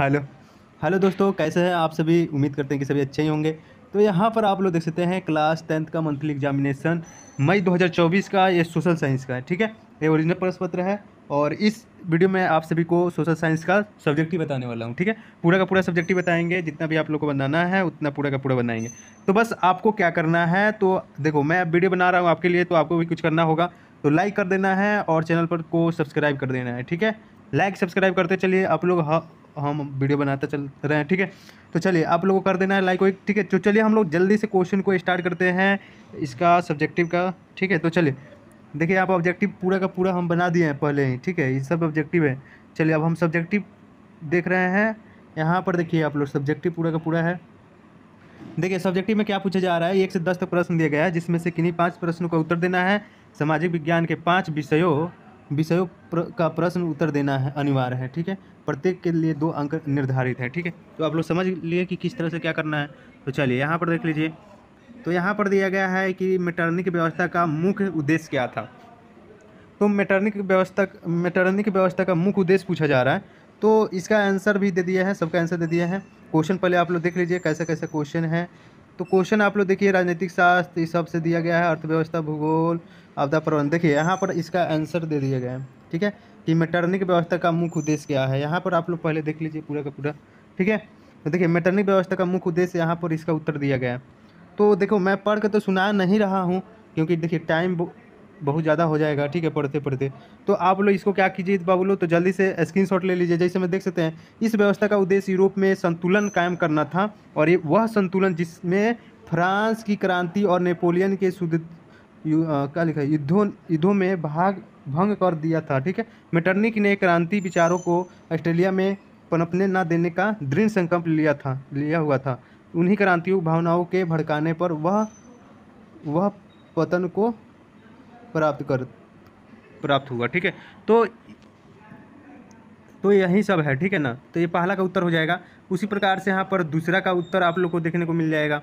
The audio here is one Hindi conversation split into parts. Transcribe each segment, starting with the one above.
हेलो हेलो दोस्तों कैसे हैं आप सभी उम्मीद करते हैं कि सभी अच्छे ही होंगे तो यहाँ पर आप लोग देख सकते हैं क्लास टेंथ का मंथली एग्जामिनेशन मई 2024 का ये सोशल साइंस का है ठीक है ये ओरिजिनल प्रश्न पत्र है और इस वीडियो में आप सभी को सोशल साइंस का सब्जेक्ट ही बताने वाला हूँ ठीक है पूरा का पूरा सब्जेक्ट ही बताएंगे जितना भी आप लोग को बनाना है उतना पूरा का पूरा बनाएंगे तो बस आपको क्या करना है तो देखो मैं वीडियो बना रहा हूँ आपके लिए तो आपको भी कुछ करना होगा तो लाइक कर देना है और चैनल पर को सब्सक्राइब कर देना है ठीक है लाइक सब्सक्राइब करते चलिए आप लोग हम वीडियो बनाते चल रहे हैं ठीक है तो चलिए आप लोगों को कर देना है लाइक वाइक ठीक है तो चलिए हम लोग जल्दी से क्वेश्चन को स्टार्ट करते हैं इसका सब्जेक्टिव का ठीक है तो चलिए देखिए आप ऑब्जेक्टिव पूरा का पूरा हम बना दिए हैं पहले ही ठीक है ये सब ऑब्जेक्टिव है चलिए अब हम सब्जेक्टिव देख रहे हैं यहाँ पर देखिए आप लोग सब्जेक्टिव पूरा का पूरा है देखिए सब्जेक्टिव में क्या पूछा जा रहा है एक से दस तक प्रश्न दिया गया है जिसमें से किन्हीं पाँच प्रश्नों का उत्तर देना है सामाजिक विज्ञान के पाँच विषयों विषयों प्र, का प्रश्न उत्तर देना है अनिवार्य है ठीक है प्रत्येक के लिए दो अंक निर्धारित है ठीक है तो आप लोग समझ लिए कि किस तरह से क्या करना है तो चलिए यहाँ पर देख लीजिए तो यहाँ पर दिया गया है कि मेटर्निक व्यवस्था का मुख्य उद्देश्य क्या था तो मेटर्निक व्यवस्था मेटर्निक व्यवस्था का मुख्य उद्देश्य पूछा जा रहा है तो इसका आंसर भी दे दिया है सबका आंसर दे दिया है क्वेश्चन पहले आप लोग देख लीजिए कैसा कैसा क्वेश्चन है तो क्वेश्चन आप लोग देखिए राजनीतिक शास्त्र इस सबसे दिया गया है अर्थव्यवस्था भूगोल आपदा प्रबंधन देखिए यहाँ पर इसका आंसर दे दिया गया है ठीक है कि मेटर्निक व्यवस्था का मुख्य उद्देश्य क्या है यहाँ पर आप लोग पहले देख लीजिए पूरा का पूरा ठीक है तो देखिए मेटर्निक व्यवस्था का मुख्य उद्देश्य यहाँ पर इसका उत्तर दिया गया है तो देखो मैं पढ़ के तो सुना नहीं रहा हूँ क्योंकि देखिए टाइम बहुत ज़्यादा हो जाएगा ठीक है पढ़ते पढ़ते तो आप लोग इसको क्या कीजिए बाबू लोग तो जल्दी से स्क्रीनशॉट ले लीजिए जैसे मैं देख सकते हैं इस व्यवस्था का उद्देश्य यूरोप में संतुलन कायम करना था और ये वह संतुलन जिसमें फ्रांस की क्रांति और नेपोलियन के शुद्ध क्या लिखा है युद्धों युद्धों में भाग भंग कर दिया था ठीक है मेटर्निक ने क्रांति विचारों को ऑस्ट्रेलिया में पनपने ना देने का दृढ़ संकल्प लिया था लिया हुआ था उन्हीं क्रांतियों भावनाओं के भड़काने पर वह वह पतन को प्राप्त कर प्राप्त हुआ ठीक है तो तो यही सब है ठीक है ना तो ये पहला का उत्तर हो जाएगा उसी प्रकार से यहाँ पर दूसरा का उत्तर आप लोग को देखने को मिल जाएगा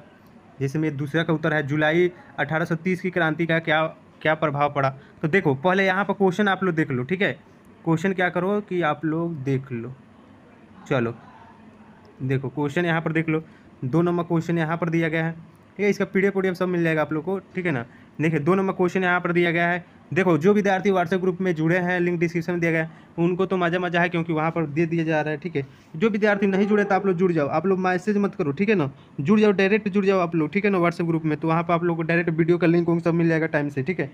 जैसे में दूसरा का उत्तर है जुलाई 1830 की क्रांति का क्या क्या प्रभाव पड़ा तो देखो पहले यहाँ पर क्वेश्चन आप लोग देख लो ठीक है क्वेश्चन क्या करो कि आप लोग देख लो चलो देखो क्वेश्चन यहाँ पर देख लो दो नंबर क्वेश्चन यहाँ पर दिया गया है ठीक है इसका पीढ़िया पीडीएफ सब मिल जाएगा आप लोग को ठीक है ना देखिए दो नंबर क्वेश्चन यहाँ पर दिया गया है देखो जो विद्यार्थी व्हाट्सएप ग्रुप में जुड़े हैं लिंक डिस्क्रिप्शन में दिया गया है उनको तो मजा मजा है क्योंकि वहाँ पर दे दिया जा रहा है ठीक है जो विद्यार्थी नहीं जुड़े तो आप लोग जुड़ जाओ आप लोग मैसेज मत करो ठीक है ना जुड़ जाओ डायरेक्ट जुड़ जाओ आप लोग ठीक है ना व्हाट्सएप ग्रुप में तो वहाँ पर आप लोग को डायरेक्ट वीडियो का लिंक उंक सब मिल जाएगा टाइम से ठीक है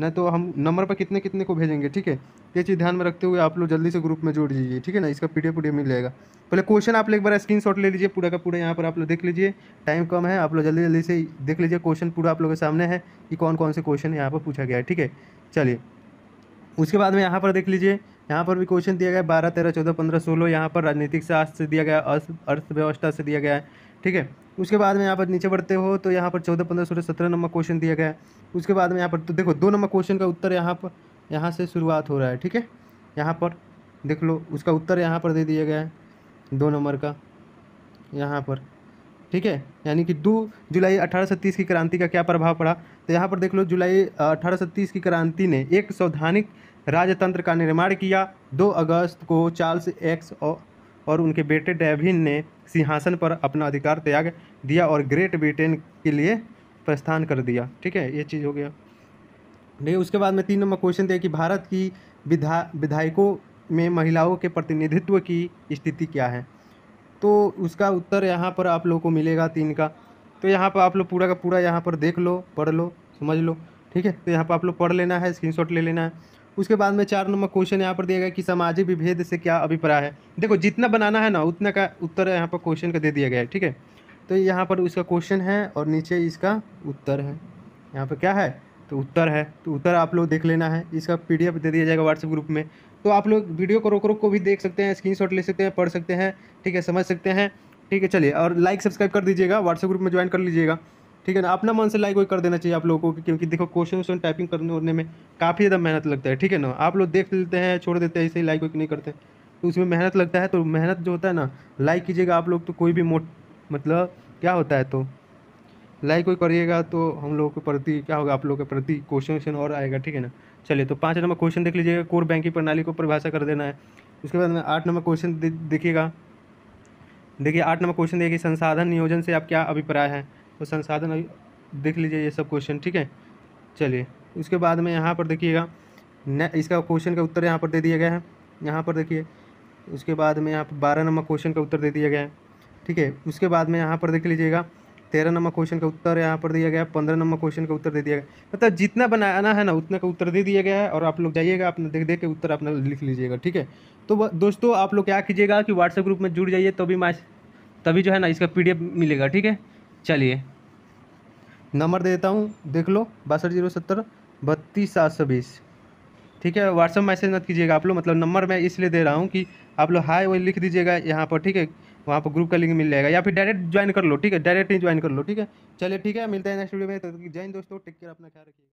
नहीं तो हम नंबर पर कितने कितने को भेजेंगे ठीक है ये चीज़ ध्यान में रखते हुए आप लोग जल्दी से ग्रुप में जोड़ दीजिए ठीक है ना इसका पीडीएफ पीडीएफ मिल जाएगा पहले क्वेश्चन आप लोग एक बार स्क्रीनशॉट ले लीजिए पूरा का पूरा यहाँ पर आप लोग देख लीजिए टाइम कम है आप लोग जल्दी जल्दी से देख लीजिए क्वेश्चन पूरा आप लोगों के सामने है कि कौन कौन से क्वेश्चन यहाँ पर पूछा गया है ठीक है चलिए उसके बाद में यहाँ पर देख लीजिए यहाँ पर भी क्वेश्चन दिया गया बारह तेरह चौदह पंद्रह सोलह यहाँ पर राजनीतिक शास्त्र से दिया गया अर्थव्यवस्था से दिया गया है ठीक है उसके बाद में यहाँ पर नीचे बढ़ते हो तो यहाँ पर चौदह पंद्रह सोलह सत्रह नंबर क्वेश्चन दिया गया है उसके बाद में यहाँ पर तो देखो दो नंबर क्वेश्चन का उत्तर यहाँ पर यहाँ से शुरुआत हो रहा है ठीक है यहाँ पर देख लो उसका उत्तर यहाँ पर दे दिया गया है दो नंबर का यहाँ पर ठीक है यानी कि दो जुलाई अठारह की क्रांति का क्या प्रभाव पड़ा तो यहाँ पर देख लो जुलाई अठारह की क्रांति ने एक संवैधानिक राजतंत्र का निर्माण किया दो अगस्त को चार्ल्स एक्स और और उनके बेटे डेविन ने सिंहासन पर अपना अधिकार त्याग दिया और ग्रेट ब्रिटेन के लिए प्रस्थान कर दिया ठीक है ये चीज़ हो गया नहीं उसके बाद में तीन नंबर क्वेश्चन दिया कि भारत की विधा विधायकों में महिलाओं के प्रतिनिधित्व की स्थिति क्या है तो उसका उत्तर यहाँ पर आप लोग को मिलेगा तीन का तो यहाँ पर आप लोग पूरा का पूरा यहाँ पर देख लो पढ़ लो समझ लो ठीक है तो यहाँ पर आप लोग पढ़ लेना है स्क्रीनशॉट ले लेना है उसके बाद में चार नंबर क्वेश्चन यहाँ पर दिया गया कि सामाजिक विभेद से क्या अभिप्राय है देखो जितना बनाना है ना उतना का उत्तर यहाँ पर क्वेश्चन का दे दिया गया है ठीक है तो यहाँ पर उसका क्वेश्चन है और नीचे इसका उत्तर है यहाँ पर क्या है तो उत्तर है तो उत्तर आप लोग देख लेना है इसका एफ दे दिया जाएगा व्हाट्सएप ग्रुप में तो आप लोग वीडियो को रोक रोक को भी देख सकते हैं शॉट ले सकते हैं पढ़ सकते हैं ठीक है समझ सकते हैं ठीक है चलिए और लाइक सब्सक्राइब कर दीजिएगा व्हाट्सएप ग्रुप में ज्वाइन कर लीजिएगा ठीक है ना अपना मन से लाइक वाइक कर देना चाहिए आप लोगों को क्योंकि देखो क्वेश्चन वेश्चन टाइपिंग करने होने में काफ़ी ज़्यादा मेहनत लगता है ठीक है ना आप लोग देख लेते हैं छोड़ देते हैं ऐसे ही लाइक वाइक नहीं करते तो उसमें मेहनत लगता है तो मेहनत जो होता है ना लाइक कीजिएगा आप लोग तो कोई भी मोट मतलब क्या होता है तो लाइक कोई करिएगा तो हम लोगों के प्रति क्या होगा आप लोगों के प्रति क्वेश्चन वेश्चन और आएगा ठीक है ना चलिए तो पाँच नंबर क्वेश्चन देख लीजिएगा कोर बैंकिंग प्रणाली को परिभाषा कर देना है उसके बाद आठ नंबर क्वेश्चन देखिएगा देखिए आठ नंबर क्वेश्चन देखिए संसाधन नियोजन से आप क्या अभिप्राय है और संसाधन देख लीजिए ये सब क्वेश्चन ठीक है चलिए उसके बाद में यहाँ पर देखिएगा इसका क्वेश्चन का उत्तर यहाँ पर दे दिया गया है यहाँ पर देखिए उसके बाद में यहाँ पर बारह नंबर क्वेश्चन का उत्तर दे दिया गया है ठीक है उसके बाद में यहाँ पर देख लीजिएगा तेरह नंबर क्वेश्चन का उत्तर यहाँ पर दिया गया है पंद्रह नंबर क्वेश्चन का उत्तर दे दिया गया मतलब जितना बनाना है ना उतने का उत्तर दे दिया गया है और आप लोग जाइएगा अपना देख देख के उत्तर अपना लिख लीजिएगा ठीक है तो दोस्तों आप लोग क्या कीजिएगा कि व्हाट्सएप ग्रुप में जुड़ जाइए तभी मैच तभी जो है ना इसका पी मिलेगा ठीक है चलिए नंबर दे देता हूँ देख लो बासठ जीरो सत्तर बत्तीस सात सौ बीस ठीक है व्हाट्सअप मैसेज मत कीजिएगा आप लोग मतलब नंबर मैं इसलिए दे रहा हूँ कि आप लोग हाई वही लिख दीजिएगा यहाँ पर ठीक है वहाँ पर ग्रुप का लिंक मिल जाएगा या फिर डायरेक्ट ज्वाइन कर लो ठीक है डायरेक्ट ही ज्वाइन कर लो ठीक है चलिए ठीक है मिलते हैं नेक्स्ट वीडियो में तो जैन दोस्तों टेक केयर अपना ख्याल रखिए